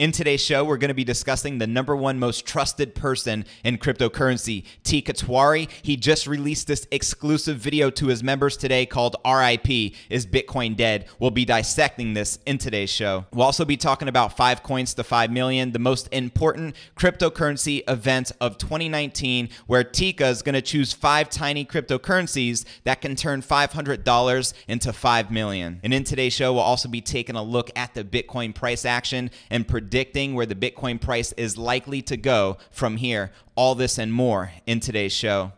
In today's show, we're going to be discussing the number one most trusted person in cryptocurrency, T. Katwari. He just released this exclusive video to his members today called RIP Is Bitcoin Dead? We'll be dissecting this in today's show. We'll also be talking about five coins to five million, the most important cryptocurrency event of 2019, where Tika is going to choose five tiny cryptocurrencies that can turn $500 into five million. And in today's show, we'll also be taking a look at the Bitcoin price action and predicting predicting where the Bitcoin price is likely to go from here. All this and more in today's show.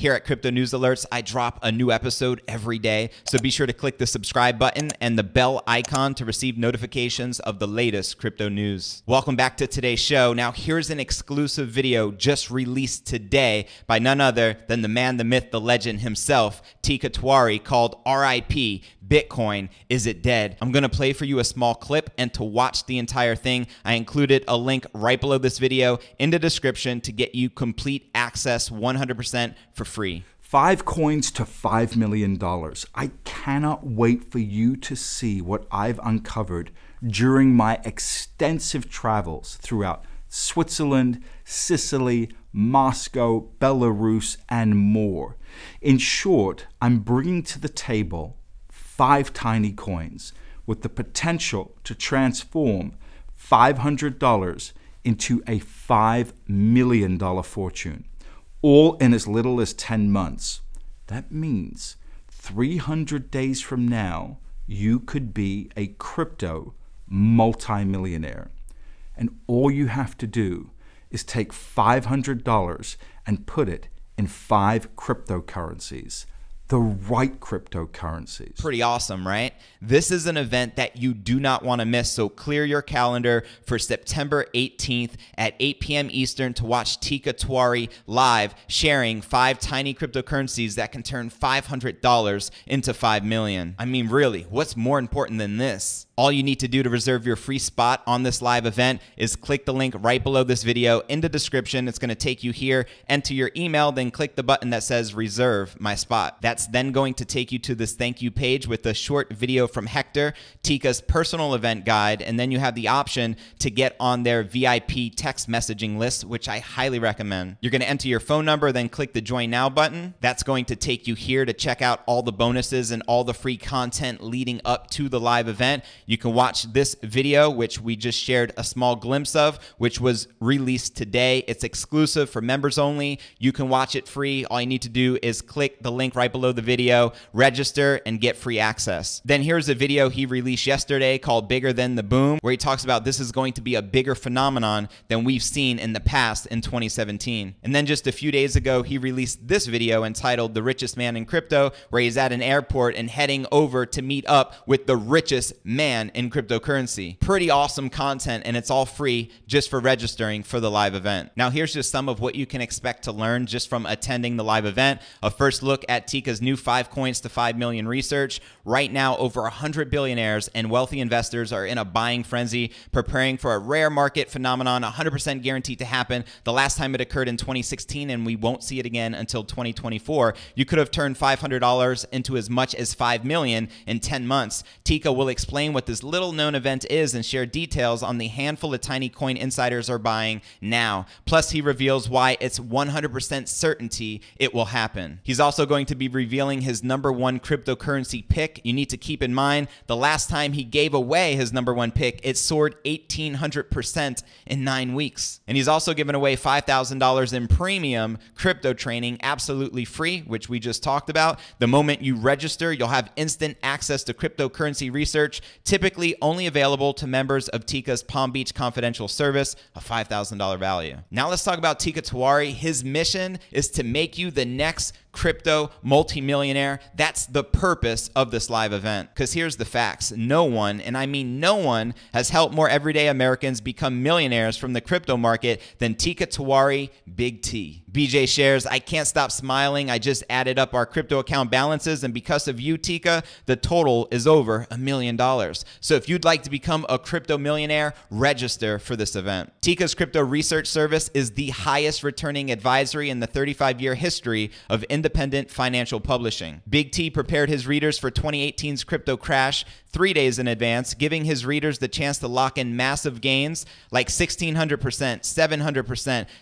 Here at Crypto News Alerts, I drop a new episode every day, so be sure to click the subscribe button and the bell icon to receive notifications of the latest crypto news. Welcome back to today's show. Now, here's an exclusive video just released today by none other than the man, the myth, the legend himself, Tika Tuari, called RIP Bitcoin. Is it dead? I'm going to play for you a small clip and to watch the entire thing, I included a link right below this video in the description to get you complete access 100% for free. Five coins to $5 million. I cannot wait for you to see what I've uncovered during my extensive travels throughout Switzerland, Sicily, Moscow, Belarus, and more. In short, I'm bringing to the table five tiny coins with the potential to transform $500 into a $5 million fortune all in as little as 10 months. That means 300 days from now, you could be a crypto multimillionaire. And all you have to do is take $500 and put it in five cryptocurrencies the right cryptocurrencies. Pretty awesome, right? This is an event that you do not want to miss. So clear your calendar for September 18th at 8 p.m. Eastern to watch Tika Tuari live sharing five tiny cryptocurrencies that can turn $500 into 5 million. I mean, really, what's more important than this? All you need to do to reserve your free spot on this live event is click the link right below this video in the description. It's going to take you here, enter your email, then click the button that says reserve my spot. That's then going to take you to this thank you page with a short video from Hector, Tika's personal event guide, and then you have the option to get on their VIP text messaging list, which I highly recommend. You're going to enter your phone number, then click the join now button. That's going to take you here to check out all the bonuses and all the free content leading up to the live event. You can watch this video, which we just shared a small glimpse of, which was released today. It's exclusive for members only. You can watch it free. All you need to do is click the link right below the video, register, and get free access. Then here's a video he released yesterday called Bigger Than the Boom, where he talks about this is going to be a bigger phenomenon than we've seen in the past in 2017. And then just a few days ago, he released this video entitled The Richest Man in Crypto, where he's at an airport and heading over to meet up with the richest man in cryptocurrency. Pretty awesome content, and it's all free just for registering for the live event. Now, here's just some of what you can expect to learn just from attending the live event. A first look at Tika's new five coins to five million research. Right now, over 100 billionaires and wealthy investors are in a buying frenzy, preparing for a rare market phenomenon 100% guaranteed to happen. The last time it occurred in 2016, and we won't see it again until 2024. You could have turned $500 into as much as $5 million in 10 months. Tika will explain what this little known event is and share details on the handful of tiny coin insiders are buying now. Plus, he reveals why it's 100% certainty it will happen. He's also going to be revealing his number one cryptocurrency pick. You need to keep in mind the last time he gave away his number one pick, it soared 1800% in nine weeks. And he's also given away $5,000 in premium crypto training absolutely free, which we just talked about. The moment you register, you'll have instant access to cryptocurrency research typically only available to members of Tika's Palm Beach Confidential Service, a $5,000 value. Now let's talk about Tika Tawari. His mission is to make you the next crypto multimillionaire. That's the purpose of this live event. Because here's the facts no one, and I mean no one, has helped more everyday Americans become millionaires from the crypto market than Tika Tawari Big T. BJ shares, I can't stop smiling. I just added up our crypto account balances, and because of you, Tika, the total is over a million dollars. So if you'd like to become a crypto millionaire, register for this event. Tika's crypto research service is the highest returning advisory in the 35 year history of independent financial publishing. Big T prepared his readers for 2018's crypto crash three days in advance, giving his readers the chance to lock in massive gains like 1,600%, 700%,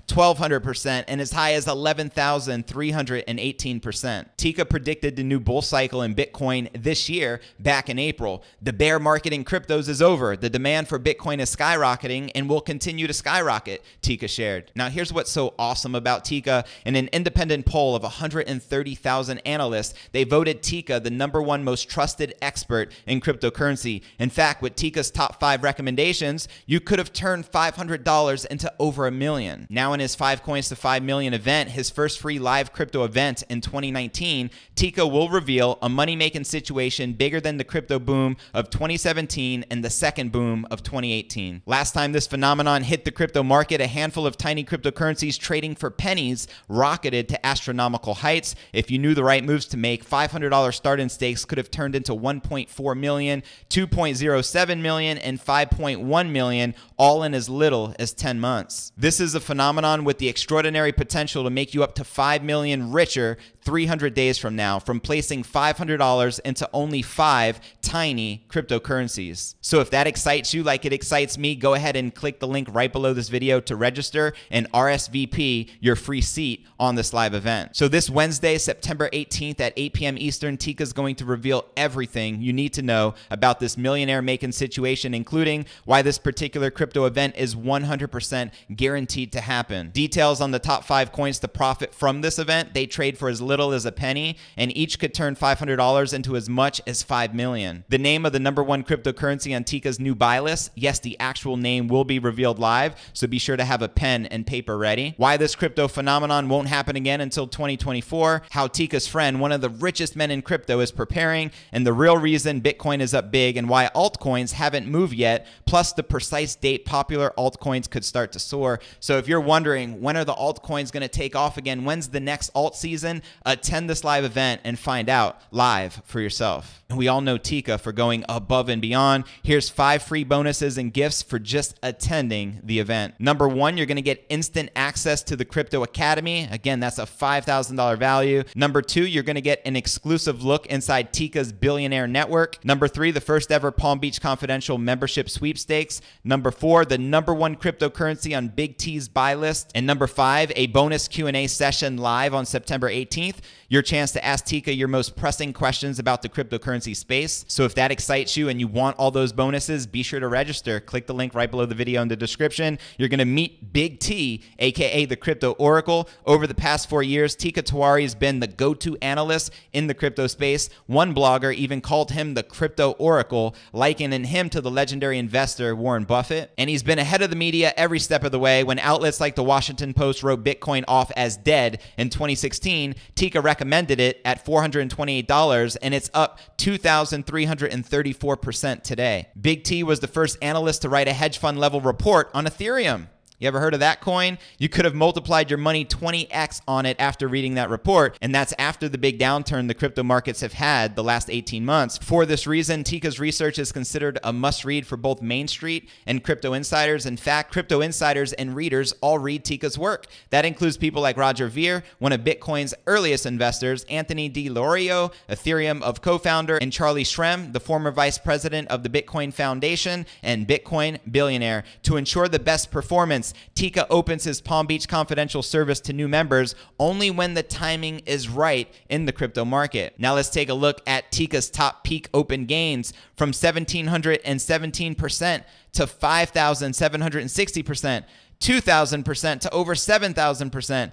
1,200%, and as high as 11,318%. Tika predicted the new bull cycle in Bitcoin this year back in April. The bear market in cryptos is over. The demand for Bitcoin is skyrocketing and will continue to skyrocket, Tika shared. Now, here's what's so awesome about Tika. In an independent poll of 130,000 analysts, they voted Tika the number one most trusted expert in crypto cryptocurrency. In fact, with Tika's top five recommendations, you could have turned $500 into over a million. Now in his five coins to five million event, his first free live crypto event in 2019, Tika will reveal a money-making situation bigger than the crypto boom of 2017 and the second boom of 2018. Last time this phenomenon hit the crypto market, a handful of tiny cryptocurrencies trading for pennies rocketed to astronomical heights. If you knew the right moves to make, $500 start-in stakes could have turned into 1.4 million million, 2.07 million, and 5.1 million, all in as little as 10 months. This is a phenomenon with the extraordinary potential to make you up to 5 million richer 300 days from now from placing $500 into only five tiny cryptocurrencies. So if that excites you like it excites me, go ahead and click the link right below this video to register and RSVP your free seat on this live event. So this Wednesday, September 18th at 8 p.m. Eastern, Tika is going to reveal everything you need to know about this millionaire making situation, including why this particular crypto event is 100% guaranteed to happen. Details on the top five coins to profit from this event, they trade for as little little as a penny, and each could turn $500 into as much as 5 million. million. The name of the number one cryptocurrency on Tika's new buy list, yes, the actual name will be revealed live, so be sure to have a pen and paper ready. Why this crypto phenomenon won't happen again until 2024, how Tika's friend, one of the richest men in crypto, is preparing, and the real reason Bitcoin is up big and why altcoins haven't moved yet, plus the precise date popular altcoins could start to soar. So if you're wondering when are the altcoins going to take off again, when's the next alt season, attend this live event and find out live for yourself. And we all know Tika for going above and beyond. Here's five free bonuses and gifts for just attending the event. Number one, you're going to get instant access to the Crypto Academy. Again, that's a $5,000 value. Number two, you're going to get an exclusive look inside Tika's billionaire network. Number three, the first ever Palm Beach Confidential membership sweepstakes. Number four, the number one cryptocurrency on Big T's buy list. And number five, a bonus Q&A session live on September 18th 13th your chance to ask Tika your most pressing questions about the cryptocurrency space. So if that excites you and you want all those bonuses, be sure to register. Click the link right below the video in the description. You're going to meet Big T, aka the Crypto Oracle. Over the past four years, Tika Tawari has been the go to analyst in the crypto space. One blogger even called him the Crypto Oracle, likening him to the legendary investor Warren Buffett. And he's been ahead of the media every step of the way. When outlets like the Washington Post wrote Bitcoin off as dead in 2016, Tika recommended it at $428, and it's up 2,334% today. Big T was the first analyst to write a hedge fund level report on Ethereum. You ever heard of that coin? You could have multiplied your money 20x on it after reading that report. And that's after the big downturn the crypto markets have had the last 18 months. For this reason, Tika's research is considered a must read for both Main Street and crypto insiders. In fact, crypto insiders and readers all read Tika's work. That includes people like Roger Veer, one of Bitcoin's earliest investors, Anthony DiLorio, Ethereum of co founder, and Charlie Shrem, the former vice president of the Bitcoin Foundation and Bitcoin billionaire, to ensure the best performance. Tika opens his Palm Beach Confidential service to new members only when the timing is right in the crypto market. Now let's take a look at Tika's top peak open gains from 1,717% to 5,760%. 2,000% to over 7,000%.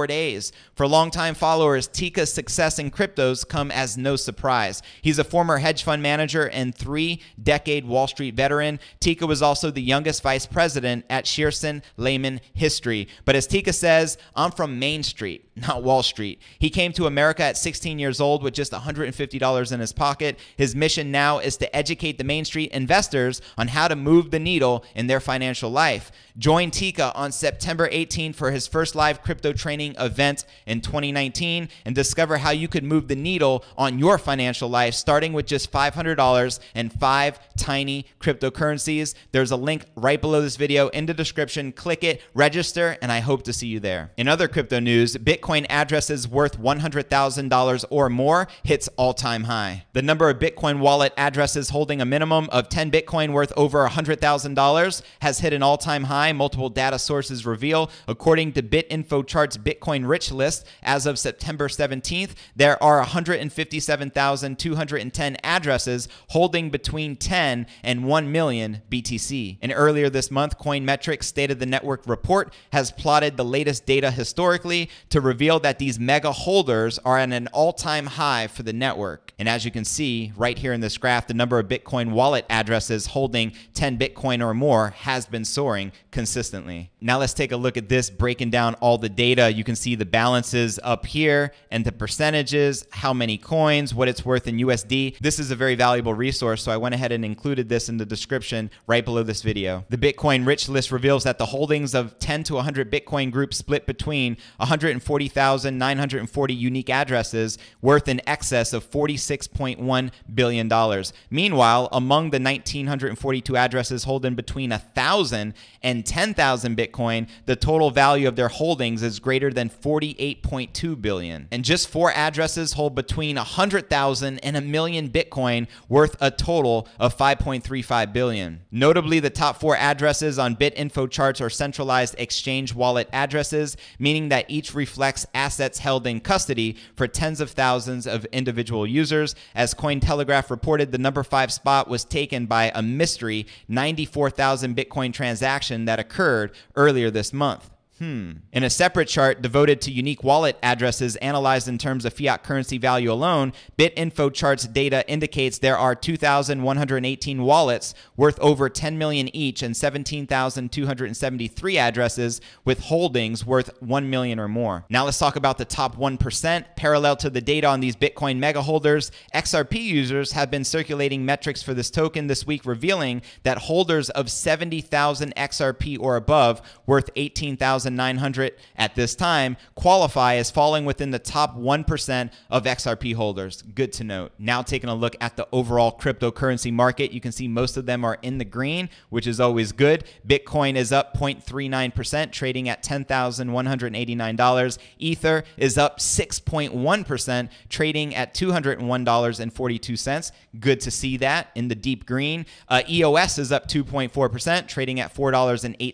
four days. For longtime followers, Tika's success in cryptos come as no surprise. He's a former hedge fund manager and three-decade Wall Street veteran. Tika was also the youngest vice president at Shearson Lehman history. But as Tika says, I'm from Main Street, not Wall Street. He came to America at 16 years old with just $150 in his pocket. His mission now is to educate the Main Street investors on how to move the needle in their financial life. Join Tika on September 18 for his first live crypto training Event in 2019 and discover how you could move the needle on your financial life starting with just $500 and five tiny cryptocurrencies. There's a link right below this video in the description. Click it, register, and I hope to see you there. In other crypto news, Bitcoin addresses worth $100,000 or more hits all time high. The number of Bitcoin wallet addresses holding a minimum of 10 Bitcoin worth over $100,000 has hit an all time high, multiple data sources reveal. According to BitInfo charts, Bitcoin Bitcoin rich list as of September 17th, there are 157,210 addresses holding between 10 and 1 million BTC. And earlier this month, Coinmetrics State of the Network report has plotted the latest data historically to reveal that these mega holders are at an all time high for the network. And as you can see right here in this graph, the number of Bitcoin wallet addresses holding 10 Bitcoin or more has been soaring consistently. Now let's take a look at this breaking down all the data. You can can see the balances up here and the percentages, how many coins, what it's worth in USD. This is a very valuable resource, so I went ahead and included this in the description right below this video. The Bitcoin Rich List reveals that the holdings of 10 to 100 Bitcoin groups split between 140,940 unique addresses worth in excess of $46.1 billion. Meanwhile, among the 1,942 addresses holding between 1,000 and 10,000 Bitcoin, the total value of their holdings is greater than than 48.2 billion. And just four addresses hold between 100,000 and a million Bitcoin worth a total of 5.35 billion. Notably, the top four addresses on BitInfo charts are centralized exchange wallet addresses, meaning that each reflects assets held in custody for tens of thousands of individual users. As Cointelegraph reported, the number five spot was taken by a mystery 94,000 Bitcoin transaction that occurred earlier this month. Hmm. In a separate chart devoted to unique wallet addresses analyzed in terms of fiat currency value alone, BitInfo charts data indicates there are 2,118 wallets worth over 10 million each and 17,273 addresses with holdings worth 1 million or more. Now let's talk about the top 1%. Parallel to the data on these Bitcoin mega holders, XRP users have been circulating metrics for this token this week revealing that holders of 70,000 XRP or above worth 18,000 1,900 at this time qualify as falling within the top 1% of XRP holders. Good to note. Now, taking a look at the overall cryptocurrency market, you can see most of them are in the green, which is always good. Bitcoin is up 0.39%, trading at $10,189. Ether is up 6.1%, trading at $201.42. Good to see that in the deep green. Uh, EOS is up 2.4%, trading at $4.08.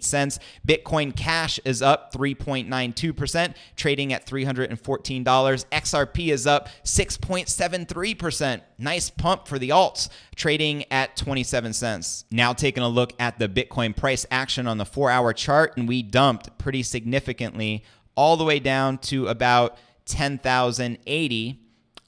Bitcoin Cash is up up 3.92%, trading at $314. XRP is up 6.73%. Nice pump for the alts, trading at 27 cents. Now taking a look at the Bitcoin price action on the 4-hour chart and we dumped pretty significantly all the way down to about 10,080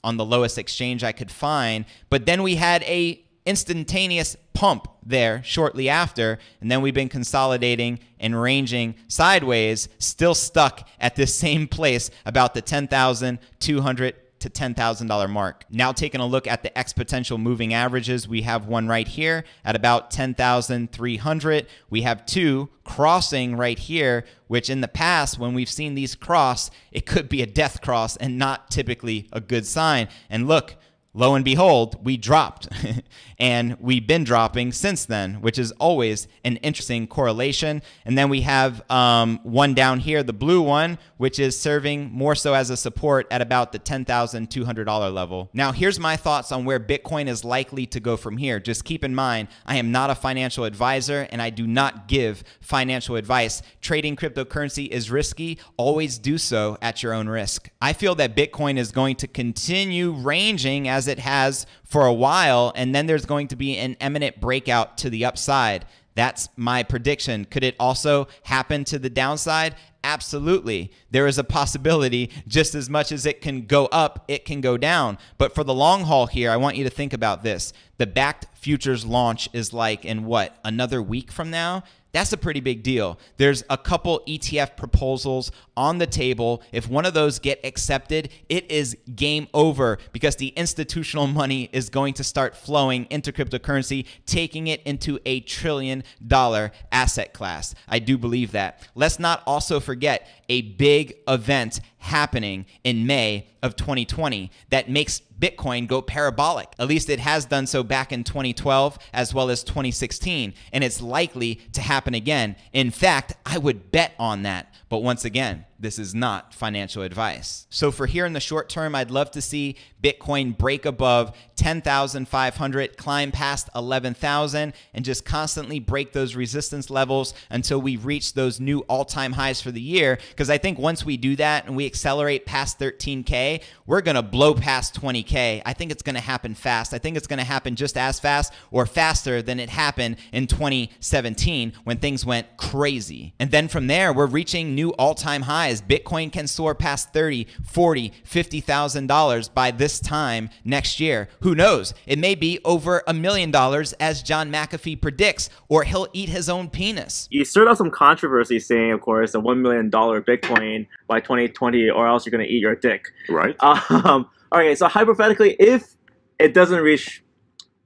on the lowest exchange I could find. But then we had a instantaneous pump there shortly after. And then we've been consolidating and ranging sideways, still stuck at this same place about the 10,200 to $10,000 mark. Now taking a look at the X potential moving averages, we have one right here at about 10,300. We have two crossing right here, which in the past, when we've seen these cross, it could be a death cross and not typically a good sign. And look, lo and behold, we dropped. and we've been dropping since then, which is always an interesting correlation. And then we have um, one down here, the blue one, which is serving more so as a support at about the $10,200 level. Now, here's my thoughts on where Bitcoin is likely to go from here. Just keep in mind, I am not a financial advisor and I do not give financial advice. Trading cryptocurrency is risky. Always do so at your own risk. I feel that Bitcoin is going to continue ranging as as it has for a while, and then there's going to be an eminent breakout to the upside. That's my prediction. Could it also happen to the downside? Absolutely. There is a possibility just as much as it can go up, it can go down. But for the long haul here, I want you to think about this. The backed futures launch is like in what, another week from now? That's a pretty big deal. There's a couple ETF proposals on the table. If one of those get accepted, it is game over because the institutional money is going to start flowing into cryptocurrency, taking it into a trillion dollar asset class. I do believe that. Let's not also forget a big event happening in May of 2020 that makes Bitcoin go parabolic. At least it has done so back in 2012 as well as 2016, and it's likely to happen again. In fact, I would bet on that. But once again, this is not financial advice. So for here in the short term, I'd love to see Bitcoin break above 10,500, climb past 11,000, and just constantly break those resistance levels until we reach those new all time highs for the year. Because I think once we do that and we accelerate past 13K, we're going to blow past 20K. I think it's going to happen fast. I think it's going to happen just as fast or faster than it happened in 2017 when things went crazy. And then from there, we're reaching new new all-time highs. Bitcoin can soar past 30, 40, $50,000 by this time next year. Who knows? It may be over a million dollars as John McAfee predicts, or he'll eat his own penis. You stirred up some controversy saying, of course, a $1 million Bitcoin by 2020 or else you're going to eat your dick. Right. Um, so hypothetically, if it doesn't reach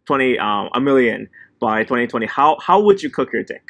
20, um, a million by 2020, how, how would you cook your dick?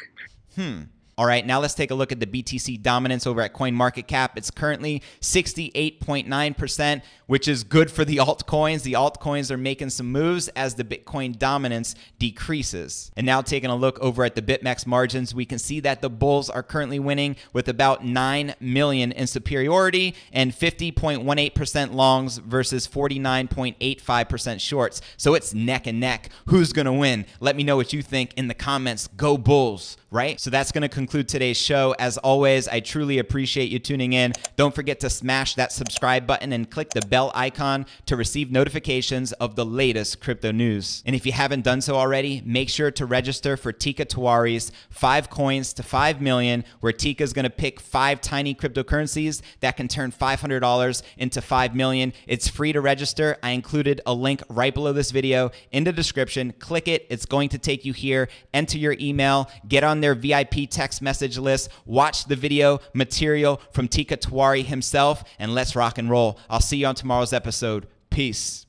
Hmm. All right, now let's take a look at the BTC dominance over at CoinMarketCap. It's currently 68.9%, which is good for the altcoins. The altcoins are making some moves as the Bitcoin dominance decreases. And now taking a look over at the BitMEX margins, we can see that the bulls are currently winning with about 9 million in superiority and 50.18% longs versus 49.85% shorts. So it's neck and neck. Who's going to win? Let me know what you think in the comments. Go Bulls, right? So that's going to conclude conclude today's show. As always, I truly appreciate you tuning in. Don't forget to smash that subscribe button and click the bell icon to receive notifications of the latest crypto news. And if you haven't done so already, make sure to register for Tika Tawari's Five Coins to Five Million, where Tika is going to pick five tiny cryptocurrencies that can turn $500 into $5 It's free to register. I included a link right below this video in the description. Click it. It's going to take you here. Enter your email. Get on their VIP text text message list. Watch the video material from Tika Tiwari himself, and let's rock and roll. I'll see you on tomorrow's episode. Peace.